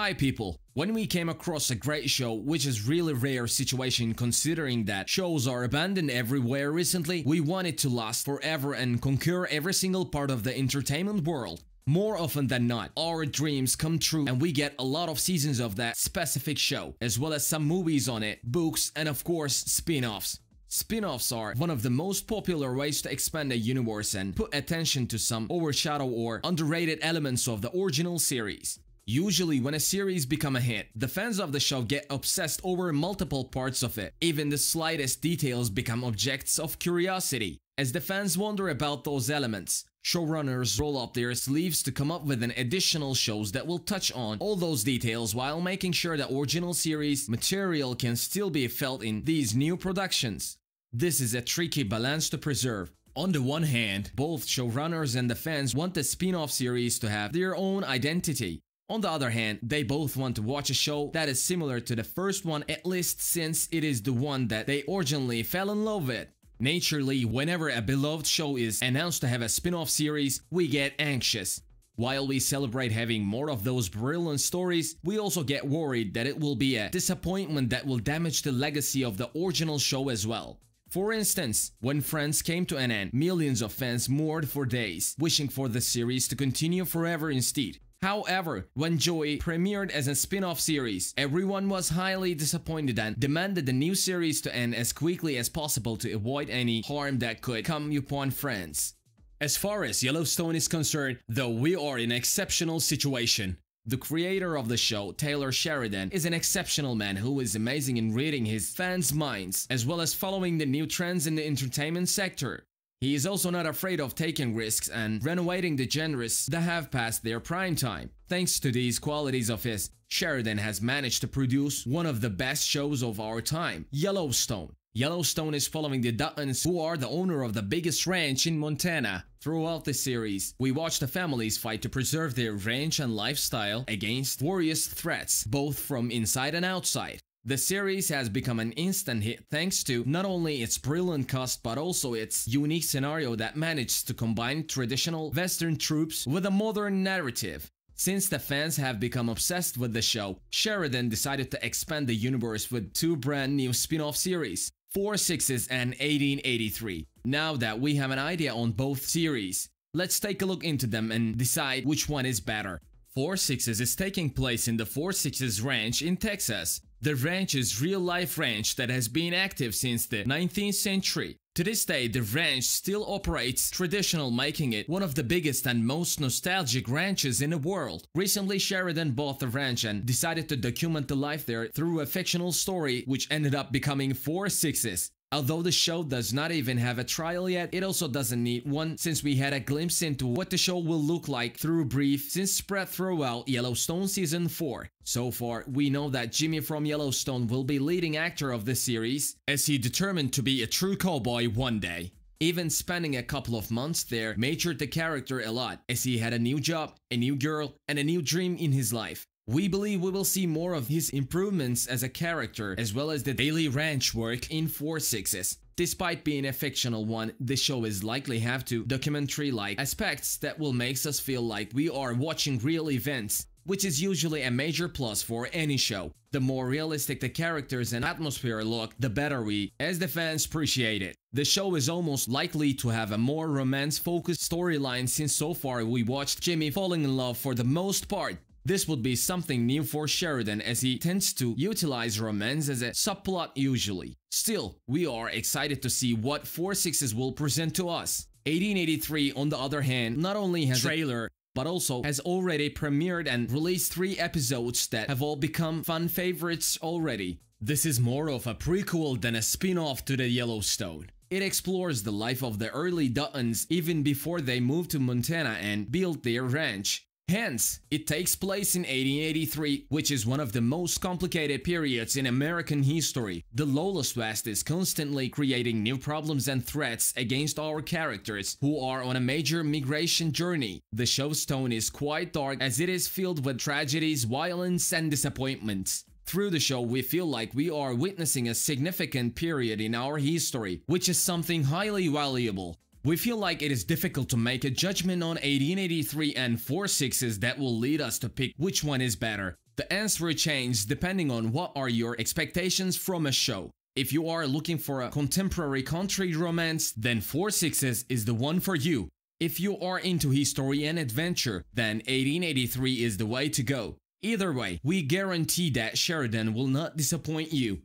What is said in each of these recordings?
Hi people! When we came across a great show, which is really rare situation considering that shows are abandoned everywhere recently, we wanted to last forever and conquer every single part of the entertainment world. More often than not, our dreams come true and we get a lot of seasons of that specific show, as well as some movies on it, books, and of course, spin-offs. Spin-offs are one of the most popular ways to expand a universe and put attention to some overshadow or underrated elements of the original series. Usually, when a series become a hit, the fans of the show get obsessed over multiple parts of it. Even the slightest details become objects of curiosity, as the fans wonder about those elements. Showrunners roll up their sleeves to come up with an additional shows that will touch on all those details while making sure that original series material can still be felt in these new productions. This is a tricky balance to preserve. On the one hand, both showrunners and the fans want the spin-off series to have their own identity, on the other hand, they both want to watch a show that is similar to the first one at least since it is the one that they originally fell in love with. Naturally, whenever a beloved show is announced to have a spin-off series, we get anxious. While we celebrate having more of those brilliant stories, we also get worried that it will be a disappointment that will damage the legacy of the original show as well. For instance, when Friends came to an end, millions of fans moored for days, wishing for the series to continue forever instead. However, when Joey premiered as a spin-off series, everyone was highly disappointed and demanded the new series to end as quickly as possible to avoid any harm that could come upon friends. As far as Yellowstone is concerned, though we are in an exceptional situation. The creator of the show, Taylor Sheridan, is an exceptional man who is amazing in reading his fans' minds, as well as following the new trends in the entertainment sector. He is also not afraid of taking risks and renovating the genres that have passed their prime time. Thanks to these qualities of his, Sheridan has managed to produce one of the best shows of our time, Yellowstone. Yellowstone is following the Duttons, who are the owner of the biggest ranch in Montana. Throughout the series, we watch the families fight to preserve their ranch and lifestyle against various threats, both from inside and outside. The series has become an instant hit thanks to not only its brilliant cast but also its unique scenario that managed to combine traditional western troops with a modern narrative. Since the fans have become obsessed with the show, Sheridan decided to expand the universe with two brand new spin-off series, Four Sixes and 1883. Now that we have an idea on both series, let's take a look into them and decide which one is better. Four Sixes is taking place in the Four Sixes Ranch in Texas, the ranch is real-life ranch that has been active since the 19th century. To this day, the ranch still operates traditional, making it one of the biggest and most nostalgic ranches in the world. Recently, Sheridan bought the ranch and decided to document the life there through a fictional story which ended up becoming four sixes. Although the show does not even have a trial yet, it also doesn't need one since we had a glimpse into what the show will look like through brief since spread throughout Yellowstone Season 4. So far, we know that Jimmy from Yellowstone will be leading actor of the series, as he determined to be a true cowboy one day. Even spending a couple of months there matured the character a lot, as he had a new job, a new girl, and a new dream in his life. We believe we will see more of his improvements as a character, as well as the daily ranch work in 4-6s. Despite being a fictional one, the show is likely have to documentary-like aspects that will makes us feel like we are watching real events, which is usually a major plus for any show. The more realistic the characters and atmosphere look, the better we, as the fans, appreciate it. The show is almost likely to have a more romance-focused storyline since so far we watched Jimmy falling in love for the most part, this would be something new for Sheridan as he tends to utilize romance as a subplot usually. Still, we are excited to see what Four Sixes will present to us. 1883, on the other hand, not only has trailer, but also has already premiered and released three episodes that have all become fan favorites already. This is more of a prequel than a spin-off to the Yellowstone. It explores the life of the early Duttons even before they moved to Montana and built their ranch. Hence, it takes place in 1883, which is one of the most complicated periods in American history. The lawless West is constantly creating new problems and threats against our characters, who are on a major migration journey. The show's tone is quite dark as it is filled with tragedies, violence and disappointments. Through the show, we feel like we are witnessing a significant period in our history, which is something highly valuable. We feel like it is difficult to make a judgment on 1883 and 46s that will lead us to pick which one is better. The answer changes depending on what are your expectations from a show. If you are looking for a contemporary country romance, then 46s is the one for you. If you are into history and adventure, then 1883 is the way to go. Either way, we guarantee that Sheridan will not disappoint you.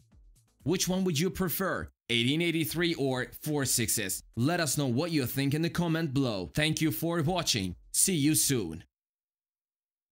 Which one would you prefer? 1883 or 46s. Let us know what you think in the comment below. Thank you for watching. See you soon.